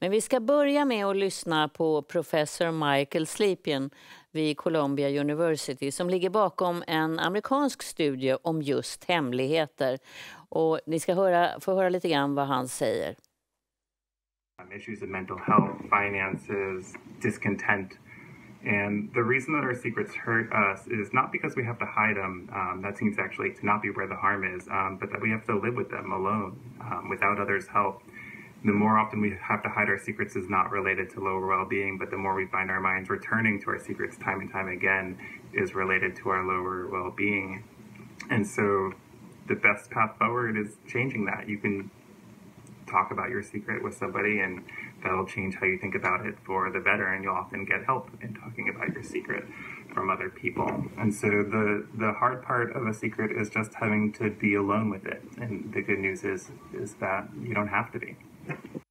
Men vi ska börja med att lyssna på professor Michael Slepian vid Columbia University som ligger bakom en amerikansk studie om just hemligheter. Och ni ska höra, få höra lite grann vad han säger. Um, issues of mental health, finances, discontent. And the reason that our secrets hurt us is not because we have to hide them. Um, that seems actually to not be where the harm is, um, but that we have to live with them alone um, without others' help. the more often we have to hide our secrets is not related to lower well-being, but the more we find our minds returning to our secrets time and time again is related to our lower well-being. And so the best path forward is changing that. You can talk about your secret with somebody and that'll change how you think about it for the better and you'll often get help in talking about your secret from other people. And so the the hard part of a secret is just having to be alone with it. And the good news is is that you don't have to be. Thank you.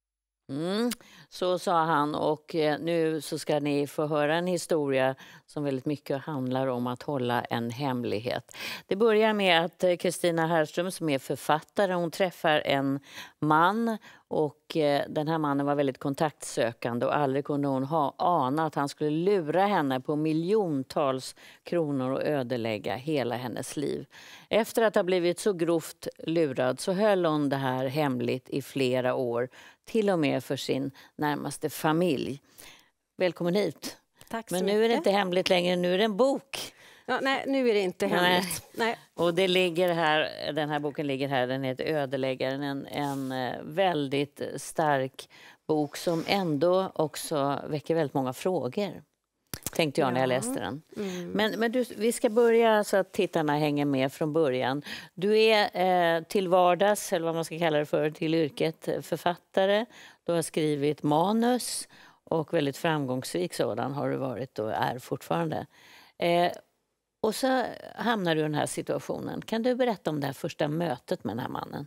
Mm, så sa han och eh, nu så ska ni få höra en historia som väldigt mycket handlar om att hålla en hemlighet. Det börjar med att eh, Kristina Herrström som är författare, hon träffar en man och eh, den här mannen var väldigt kontaktsökande och aldrig kunde hon ha ana att han skulle lura henne på miljontals kronor och ödelägga hela hennes liv. Efter att ha blivit så grovt lurad så höll hon det här hemligt i flera år till och med för sin närmaste familj. Välkommen hit. Tack så Men nu mycket. är det inte hemligt längre, nu är det en bok. Ja, nej, nu är det inte hemligt. Nej. nej. Och det ligger här, den här boken ligger här, den heter Ödeläggaren. En, en eh, väldigt stark bok som ändå också väcker väldigt många frågor tänkte jag när jag läste den. Mm. Men, men du, vi ska börja så att tittarna hänger med från början. Du är eh, till vardags, eller vad man ska kalla det för, till yrket författare. Du har skrivit manus och väldigt framgångsrik sådan har du varit och är fortfarande. Eh, och så hamnar du i den här situationen. Kan du berätta om det här första mötet med den här mannen?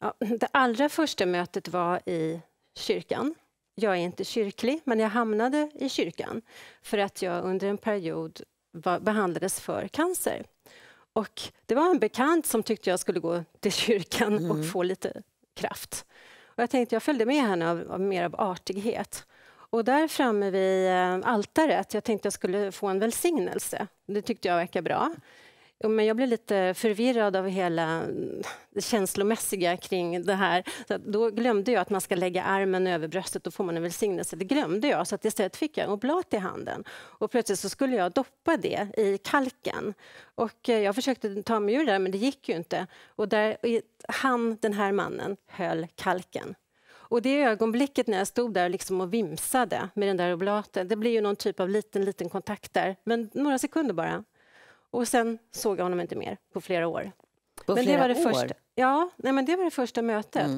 Ja, det allra första mötet var i kyrkan jag är inte kyrklig, men jag hamnade i kyrkan för att jag under en period var, behandlades för cancer. Och det var en bekant som tyckte jag skulle gå till kyrkan mm. och få lite kraft. Och jag tänkte jag följde med henne av, av, mer av artighet. Och där framme vid eh, altaret, jag tänkte jag skulle få en välsignelse. Det tyckte jag verkade bra men jag blev lite förvirrad av hela mm, det känslomässiga kring det här. Så då glömde jag att man ska lägga armen över bröstet, då får man en välsignelse. Det glömde jag, så att istället fick jag en oblat i handen. Och plötsligt så skulle jag doppa det i kalken. Och eh, jag försökte ta mig ur det där, men det gick ju inte. Och där, han, den här mannen, höll kalken. Och det ögonblicket när jag stod där liksom och vimsade med den där oblaten, det blir ju någon typ av liten, liten kontakt där, men några sekunder bara. Och sen såg jag honom inte mer på flera år. På men flera det var det år? Första, ja, nej, men det var det första mötet.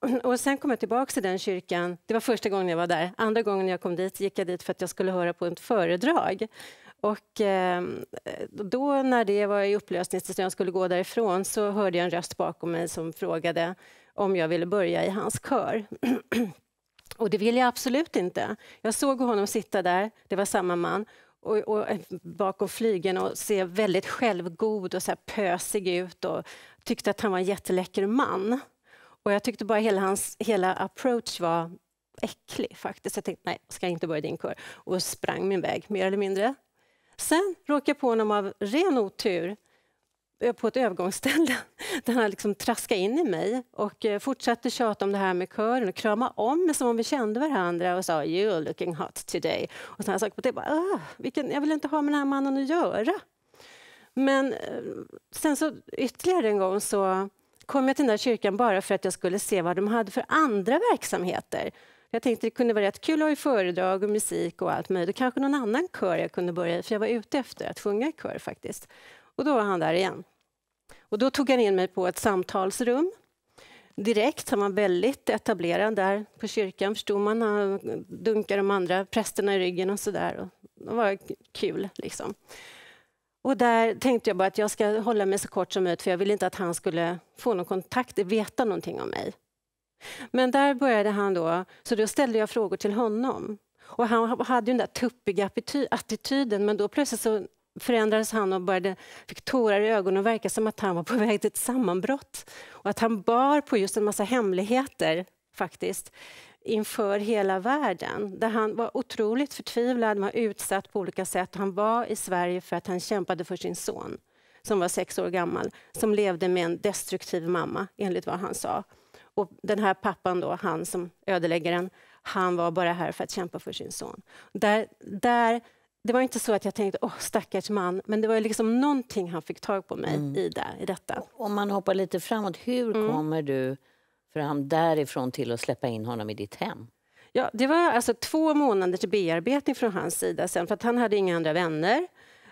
Mm. Och sen kom jag tillbaka till den kyrkan. Det var första gången jag var där. Andra gången jag kom dit gick jag dit för att jag skulle höra på ett föredrag. Och eh, då när det var i upplösning, tills jag skulle gå därifrån, så hörde jag en röst bakom mig som frågade om jag ville börja i hans kör. Och det ville jag absolut inte. Jag såg honom sitta där, det var samma man, och, och bakom flygeln och ser väldigt självgod och så pösig ut och tyckte att han var en jätteläcker man. Och jag tyckte bara hela hans hela approach var äcklig faktiskt. Jag tänkte nej, ska jag inte börja din kör och sprang min väg mer eller mindre. Sen råkade jag på honom av ren otur Eh, på ett övergångsställe där han liksom traskade in i mig och eh, fortsatte tjata om det här med kören och krama om mig som om vi kände varandra och sa “you're looking hot today” och sådana saker. Och det bara, ah, vilken, jag vill inte ha med den här mannen att göra. Men eh, sen så ytterligare en gång så kom jag till den där kyrkan bara för att jag skulle se vad de hade för andra verksamheter. Jag tänkte det kunde vara rätt kul att ha föredrag och musik och allt möjligt. Kanske någon annan kör jag kunde börja i, för jag var ute efter att sjunga i kör faktiskt. Och då var han där igen. Och då tog han in mig på ett samtalsrum. Direkt, han var väldigt etablerad där på kyrkan, förstod man. Han dunkade de andra prästerna i ryggen och sådär. Det var kul liksom. Och där tänkte jag bara att jag ska hålla mig så kort som möjligt för jag ville inte att han skulle få någon kontakt, veta någonting om mig. Men där började han då, så då ställde jag frågor till honom. Och han hade ju den där tuppiga attityden men då plötsligt så förändrades han och började, fick tårar i ögonen och verkade som att han var på väg till ett sammanbrott. Och att han bar på just en massa hemligheter faktiskt inför hela världen. Där han var otroligt förtvivlad, var utsatt på olika sätt. Han var i Sverige för att han kämpade för sin son som var sex år gammal, som levde med en destruktiv mamma, enligt vad han sa. Och den här pappan, då, han som ödeläggaren, han var bara här för att kämpa för sin son. Där, där det var inte så att jag tänkte åh stackars man, men det var liksom någonting han fick tag på mig mm. i, där, i detta. Om man hoppar lite framåt, hur mm. kommer du fram därifrån till att släppa in honom i ditt hem? Ja, det var alltså två månaders bearbetning från hans sida sen, för att han hade inga andra vänner.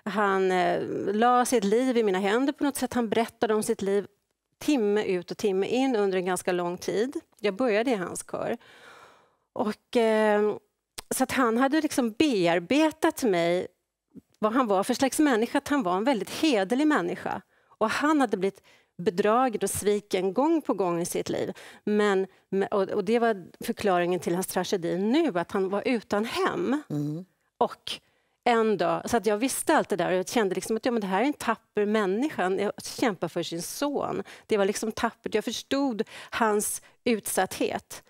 Han eh, la sitt liv i mina händer på något sätt. Han berättade om sitt liv timme ut och timme in under en ganska lång tid. Jag började i hans kör. Och eh, så att han hade liksom bearbetat mig, vad han var för slags människa, att han var en väldigt hederlig människa. Och han hade blivit bedragen och sviken gång på gång i sitt liv. Men, och det var förklaringen till hans tragedi nu, att han var utan hem. Mm. Och en dag, så att jag visste allt det där och jag kände liksom att ja, men det här är en tapper människa, han kämpar för sin son. Det var liksom tappert, jag förstod hans utsatthet.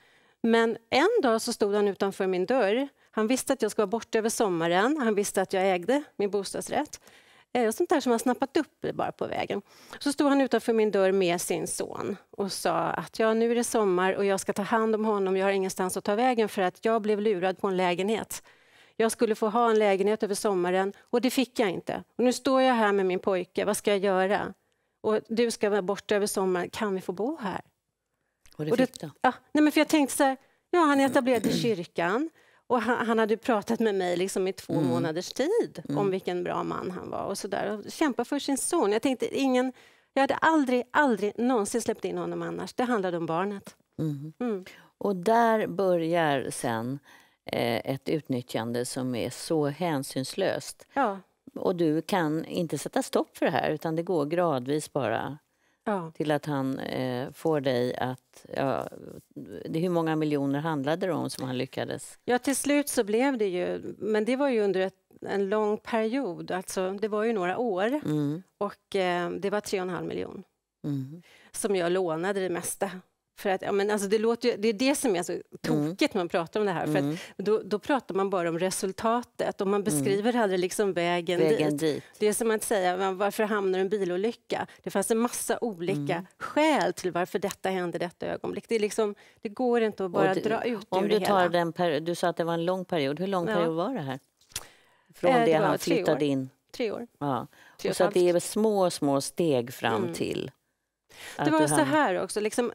Men en dag så stod han utanför min dörr. Han visste att jag skulle vara borta över sommaren. Han visste att jag ägde min bostadsrätt. Eh, sånt där som han snappat upp bara på vägen. Så stod han utanför min dörr med sin son och sa att ja, nu är det sommar och jag ska ta hand om honom. Jag har ingenstans att ta vägen för att jag blev lurad på en lägenhet. Jag skulle få ha en lägenhet över sommaren och det fick jag inte. Och nu står jag här med min pojke. Vad ska jag göra? Och du ska vara borta över sommaren. Kan vi få bo här? Och det och då, fick det? Ja, nej men för jag tänkte så här, ja han är etablerad i kyrkan. Och han, han hade pratat med mig liksom i två mm. månaders tid mm. om vilken bra man han var och sådär. Kämpa för sin son. Jag tänkte ingen, jag hade aldrig, aldrig någonsin släppt in honom annars. Det handlade om barnet. Mm. mm. Och där börjar sen eh, ett utnyttjande som är så hänsynslöst. Ja. Och du kan inte sätta stopp för det här utan det går gradvis bara ja. till att han eh, får dig att ja, hur många miljoner handlade det om som han lyckades? Ja, till slut så blev det ju, men det var ju under ett, en lång period, alltså det var ju några år mm. och eh, det var 3,5 miljoner mm. som jag lånade det mesta för att, ja, men alltså det, låter det är det som är så mm. tokigt när man pratar om det här. För att mm. då, då pratar man bara om resultatet och man mm. beskriver mm. aldrig liksom vägen, vägen dit. dit. Det är som att säga varför hamnar en bilolycka? Det fanns en massa olika mm. skäl till varför detta hände detta ögonblick. Det, liksom, det går inte att bara du, dra ut om ur du det tar hela. Den per, du sa att det var en lång period. Hur lång ja. period var det här? Från eh, det, det han flyttade år. in? Tre år. Ja. Tre och så att det är små, små steg fram mm. till det var så här också, liksom,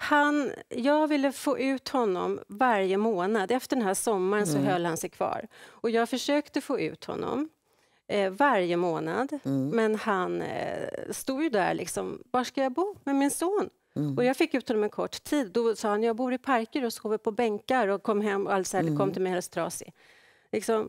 han, jag ville få ut honom varje månad. Efter den här sommaren så mm. höll han sig kvar. Och jag försökte få ut honom eh, varje månad. Mm. Men han eh, stod ju där liksom, var ska jag bo med min son? Mm. Och jag fick ut honom en kort tid. Då sa han, jag bor i parker och sover på bänkar och kom hem och all så kom mm. till mig alldeles trasig. Liksom,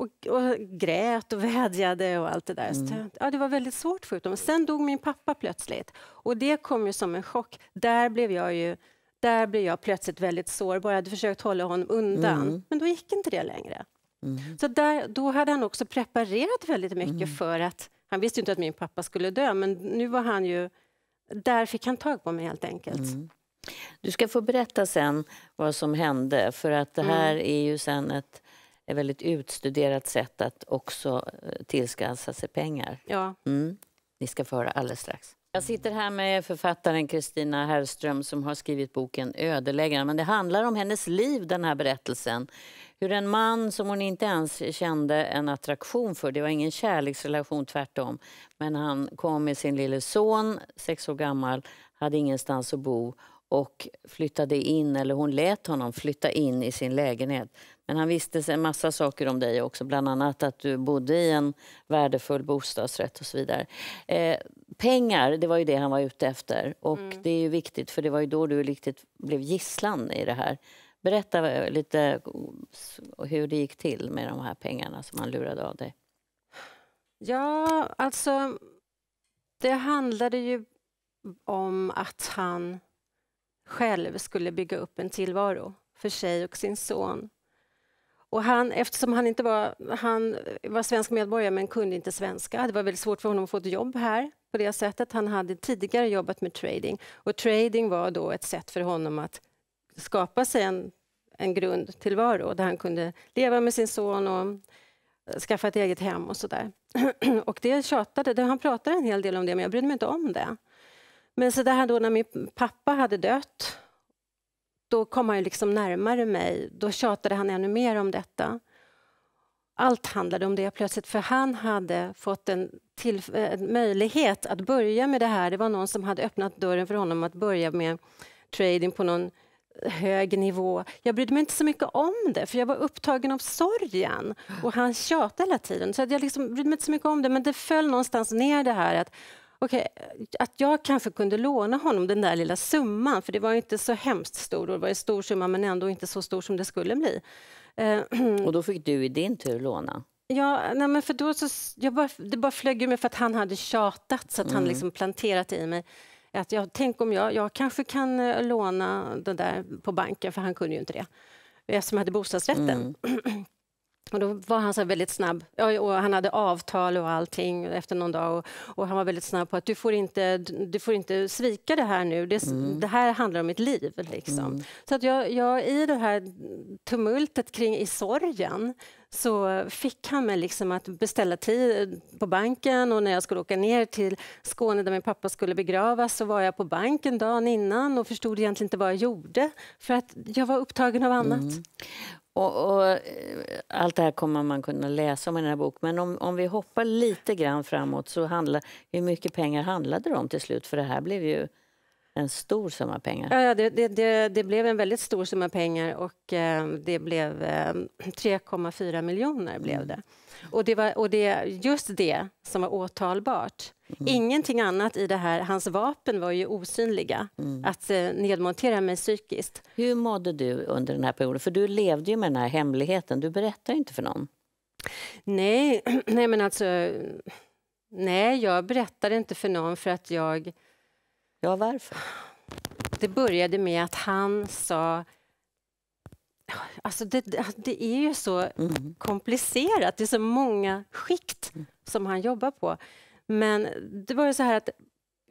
och, och, grät och vädjade och allt det där. Mm. Så, ja, det var väldigt svårt för dem. Sen dog min pappa plötsligt och det kom ju som en chock. Där blev jag ju där blev jag plötsligt väldigt sårbar. Jag hade försökt hålla honom undan, mm. men då gick inte det längre. Mm. Så där, då hade han också preparerat väldigt mycket mm. för att... Han visste inte att min pappa skulle dö, men nu var han ju... Där fick han tag på mig helt enkelt. Mm. Du ska få berätta sen vad som hände, för att det här mm. är ju sen ett ett väldigt utstuderat sätt att också eh, tillskansa sig pengar. Ja. Mm. Ni ska få höra alldeles strax. Jag sitter här med författaren Kristina Herrström som har skrivit boken Ödeläggaren. Men det handlar om hennes liv, den här berättelsen. Hur en man som hon inte ens kände en attraktion för, det var ingen kärleksrelation, tvärtom. Men han kom med sin lille son, sex år gammal, hade ingenstans att bo och flyttade in, eller hon lät honom flytta in i sin lägenhet. Men han visste en massa saker om dig också, bland annat att du bodde i en värdefull bostadsrätt och så vidare. Eh, pengar, det var ju det han var ute efter och mm. det är ju viktigt för det var ju då du riktigt blev gisslan i det här. Berätta eh, lite eh, hur det gick till med de här pengarna som han lurade av dig. Ja, alltså det handlade ju om att han själv skulle bygga upp en tillvaro för sig och sin son. Och han, eftersom han inte var, han var svensk medborgare men kunde inte svenska, det var väldigt svårt för honom att få ett jobb här på det sättet. Han hade tidigare jobbat med trading och trading var då ett sätt för honom att skapa sig en, en grundtillvaro där han kunde leva med sin son och skaffa ett eget hem och sådär. Och det tjatade, han pratade en hel del om det men jag brydde mig inte om det. Men så där då när min pappa hade dött, då kom han ju liksom närmare mig. Då tjatade han ännu mer om detta. Allt handlade om det plötsligt, för han hade fått en, till, en möjlighet att börja med det här. Det var någon som hade öppnat dörren för honom att börja med trading på någon hög nivå. Jag brydde mig inte så mycket om det, för jag var upptagen av sorgen. Och han tjatade hela tiden, så jag liksom brydde mig inte så mycket om det. Men det föll någonstans ner det här att okay, att jag kanske kunde låna honom den där lilla summan, för det var inte så hemskt stor, det var en stor summa men ändå inte så stor som det skulle bli. Eh, Och då fick du i din tur låna? Ja, nej men för då så, jag bara, det bara flög ur mig för att han hade tjatat så att mm. han liksom planterat i mig att jag, tänk om jag, jag kanske kan eh, låna det där på banken, för han kunde ju inte det eftersom jag hade bostadsrätten. Mm. Och då var han så väldigt snabb. Och han hade avtal och allting efter någon dag. Och, och, han var väldigt snabb på att du får inte, du får inte svika det här nu. Det, mm. det här handlar om mitt liv. Liksom. Mm. Så att jag, jag, i det här tumultet kring i sorgen så fick han mig liksom att beställa tid på banken och när jag skulle åka ner till Skåne där min pappa skulle begravas så var jag på banken dagen innan och förstod egentligen inte vad jag gjorde för att jag var upptagen av annat. Mm. Och, och, eh, allt det här kommer man kunna läsa om i den här boken. Men om, om vi hoppar lite grann framåt, så handlar, hur mycket pengar handlade det om till slut? För det här blev ju en stor summa pengar. Ja, det, det, det, det, blev en väldigt stor summa pengar och eh, det blev 3,4 eh, miljoner. blev det. Mm. Och det var och det, just det som var åtalbart. Mm. Ingenting annat i det här. Hans vapen var ju osynliga. Mm. Att eh, nedmontera mig psykiskt. Hur mådde du under den här perioden? För du levde ju med den här hemligheten. Du berättade inte för någon. Nej, nej men alltså... Nej, jag berättade inte för någon för att jag Ja, varför? Det började med att han sa Alltså det, det är ju så mm. komplicerat, det är så många skikt mm. som han jobbar på. Men det var ju så här att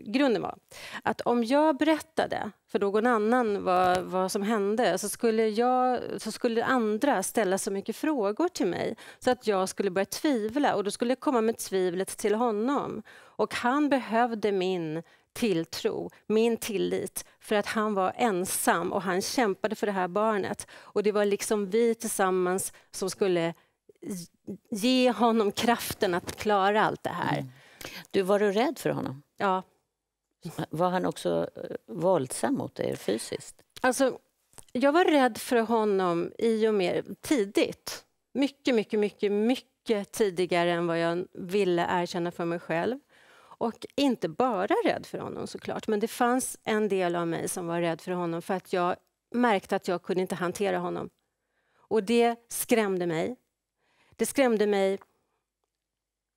grunden var att om jag berättade för någon annan vad, vad som hände så skulle, jag, så skulle andra ställa så mycket frågor till mig så att jag skulle börja tvivla och då skulle jag komma med tvivlet till honom. Och han behövde min tilltro, min tillit, för att han var ensam och han kämpade för det här barnet. Och det var liksom vi tillsammans som skulle ge honom kraften att klara allt det här. Mm. Du, var du rädd för honom? Ja. Var han också eh, våldsam mot dig fysiskt? Alltså, jag var rädd för honom i och med tidigt. Mycket, mycket, mycket, mycket tidigare än vad jag ville erkänna för mig själv. Och inte bara rädd för honom såklart, men det fanns en del av mig som var rädd för honom för att jag märkte att jag kunde inte hantera honom. Och det skrämde mig. Det skrämde mig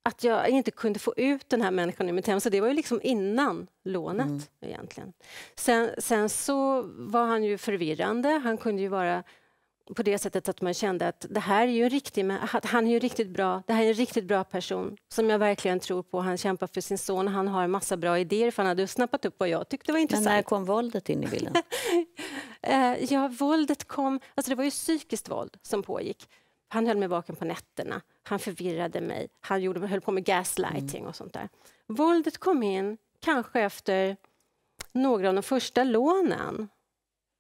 att jag inte kunde få ut den här människan ur mitt hem. Så det var ju liksom innan lånet mm. egentligen. Sen, sen, så var han ju förvirrande. Han kunde ju vara på det sättet att man kände att det här är ju en riktig, han är ju riktigt bra, det här är en riktigt bra person som jag verkligen tror på. Han kämpar för sin son, han har en massa bra idéer för han hade snappat upp vad jag tyckte var intressant. Men när kom våldet in i bilden? Eh, ja, våldet kom, alltså det var ju psykiskt våld som pågick. Han höll mig vaken på nätterna, han förvirrade mig, han gjorde, höll på med gaslighting mm. och sånt där. Våldet kom in kanske efter några av de första lånen.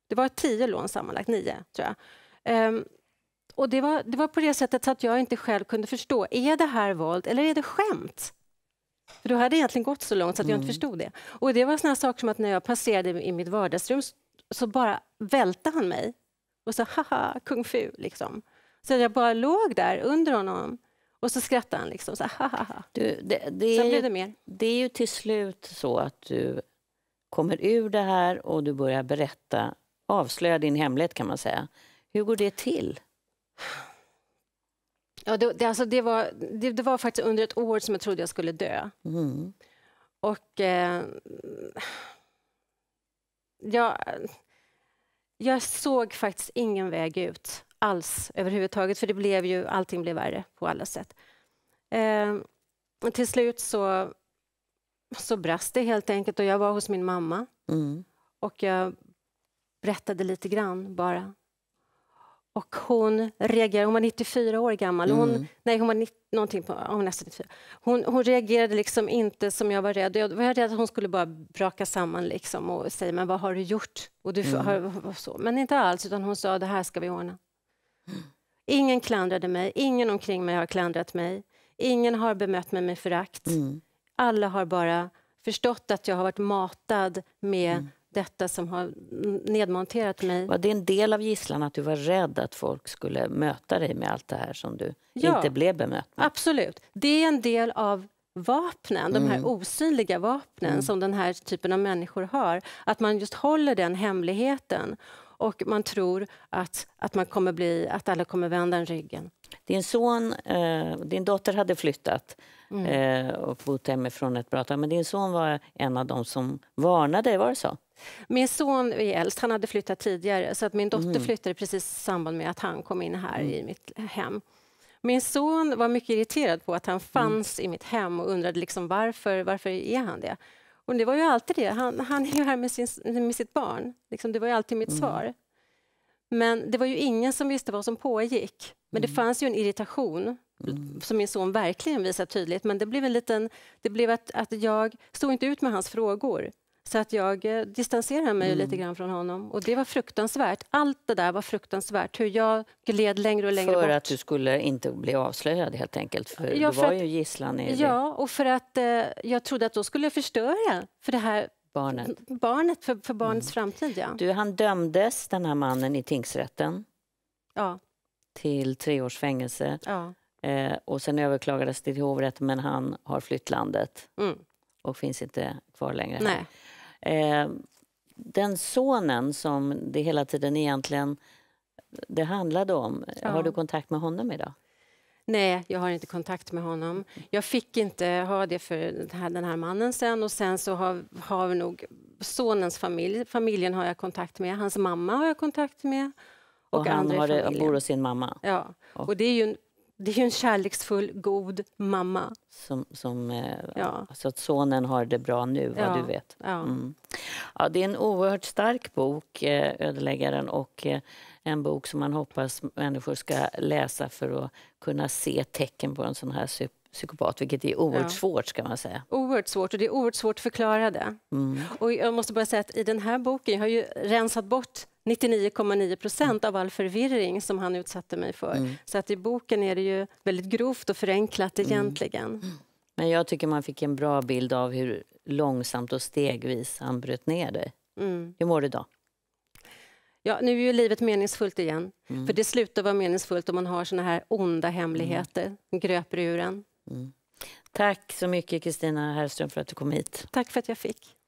Det var tio lån sammanlagt, nio tror jag. Um, och det var, det var på det sättet så att jag inte själv kunde förstå, är det här våld eller är det skämt? För då hade det egentligen gått så långt så att jag mm. inte förstod det. Och det var såna saker som att när jag passerade i mitt vardagsrum så bara välte han mig och sa haha, kung fu, liksom. Så jag bara låg där under honom och så skrattade han liksom, så Du, det, det Sen blev det mer. Det är ju till slut så att du kommer ur det här och du börjar berätta, avslöja din hemlighet kan man säga. Hur går det till? Ja, det, det, alltså det, var, det, det, var faktiskt under ett år som jag trodde jag skulle dö. Mm. Och... Eh, jag, jag såg faktiskt ingen väg ut alls överhuvudtaget, för det blev ju, allting blev värre på alla sätt. Eh, till slut så, så brast det helt enkelt och jag var hos min mamma. Mm. Och jag berättade lite grann bara och hon reagerade, hon var 94 år gammal. Hon, mm. Nej, hon var 90, någonting på, hon nästan 94. Hon, hon, reagerade liksom inte som jag var rädd. Jag var rädd att hon skulle bara braka samman liksom och säga men vad har du gjort? Och du, mm. har, och så. Men inte alls, utan hon sa det här ska vi ordna. Mm. Ingen klandrade mig, ingen omkring mig har klandrat mig. Ingen har bemött mig med förakt. Mm. Alla har bara förstått att jag har varit matad med mm detta som har nedmonterat mig. Var det en del av gisslan att du var rädd att folk skulle möta dig med allt det här som du ja, inte blev bemött med? Absolut. Det är en del av vapnen, mm. de här mm. osynliga vapnen mm. som den här typen av människor har. Att man just håller den hemligheten och man tror att, att, man kommer bli, att alla kommer vända en ryggen. Din son, eh, din dotter hade flyttat mm. eh, och bott hemifrån ett bra tag men din son var en av dem som varnade, var det så? Min son är äldst, han hade flyttat tidigare så att min dotter mm. flyttade precis i samband med att han kom in här mm. i mitt hem. Min son var mycket irriterad på att han mm. fanns mm. i mitt hem och undrade liksom varför, varför är han det? Och det var ju alltid det, han, han är ju här med, sin, med sitt barn. Liksom, det var ju alltid mitt mm. svar. Men det var ju ingen som visste vad som pågick. Men det mm. fanns ju en irritation Mm. som min son verkligen visar tydligt. Men det blev en liten... Det blev att, att jag stod inte ut med hans frågor. Så att jag eh, distanserade mig mm. lite grann från honom. Och det var fruktansvärt. Allt det där var fruktansvärt. Hur jag gled längre och längre för bort. För att du skulle inte bli avslöjad helt enkelt. För ja, du för var att, ju gisslan i Ja, och för att eh, jag trodde att då skulle jag förstöra för det här barnet, barnet för, för barnets mm. framtid. Ja. Du, han dömdes, den här mannen, i tingsrätten. Ja. Till tre års fängelse. Ja. Eh, och sen överklagades det till hovrätten, men han har flytt landet. Mm. Och finns inte kvar längre. Nej. Eh, den sonen som det hela tiden egentligen det handlade om, ja. har du kontakt med honom idag? Nej, jag har inte kontakt med honom. Jag fick inte ha det för den här, den här mannen sen och sen så har, har nog sonens familj, familjen har jag kontakt med, hans mamma har jag kontakt med. Och, och han har det, bor hos sin mamma? Ja, och, och det är ju det är ju en kärleksfull, god mamma. Som, som, eh, ja. Så alltså att sonen har det bra nu, vad ja. du vet. Ja. Mm. ja. det är en oerhört stark bok, eh, Ödeläggaren, och eh, en bok som man hoppas människor ska läsa för att kunna se tecken på en sån här psykopat, vilket är oerhört ja. svårt ska man säga. Oerhört svårt, och det är oerhört svårt att förklara det. Mm. Och jag måste bara säga att i den här boken, jag har ju rensat bort 99,9 procent mm. av all förvirring som han utsatte mig för. Mm. Så att i boken är det ju väldigt grovt och förenklat mm. egentligen. Mm. Men jag tycker man fick en bra bild av hur långsamt och stegvis han bröt ner dig. Mm. Hur mår du idag? Ja, nu är ju livet meningsfullt igen. Mm. För det slutar vara meningsfullt om man har såna här onda hemligheter, mm. gröper ur en. Mm. Tack så mycket Kristina Herrström för att du kom hit. Tack för att jag fick.